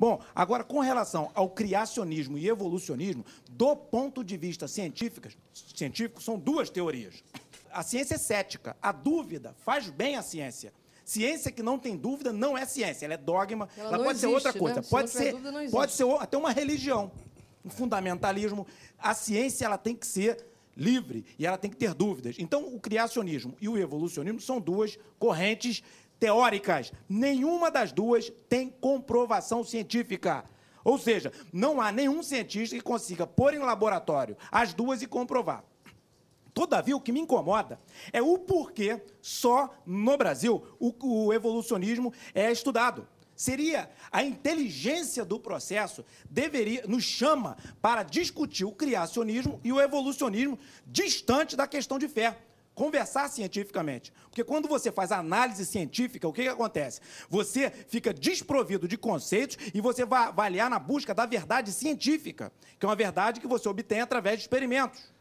Bom, agora com relação ao criacionismo e evolucionismo, do ponto de vista científico, científico são duas teorias. A ciência é cética, a dúvida faz bem à ciência. Ciência que não tem dúvida não é ciência, ela é dogma, ela, ela né? pode existe, ser outra coisa, né? pode, ser, dúvida, pode ser até uma religião, um fundamentalismo. A ciência ela tem que ser livre e ela tem que ter dúvidas. Então, o criacionismo e o evolucionismo são duas correntes teóricas. Nenhuma das duas tem comprovação científica. Ou seja, não há nenhum cientista que consiga pôr em laboratório as duas e comprovar. Todavia, o que me incomoda é o porquê só no Brasil o, o evolucionismo é estudado. Seria a inteligência do processo deveria nos chama para discutir o criacionismo e o evolucionismo distante da questão de fé conversar cientificamente. Porque quando você faz análise científica, o que, que acontece? Você fica desprovido de conceitos e você vai avaliar na busca da verdade científica, que é uma verdade que você obtém através de experimentos.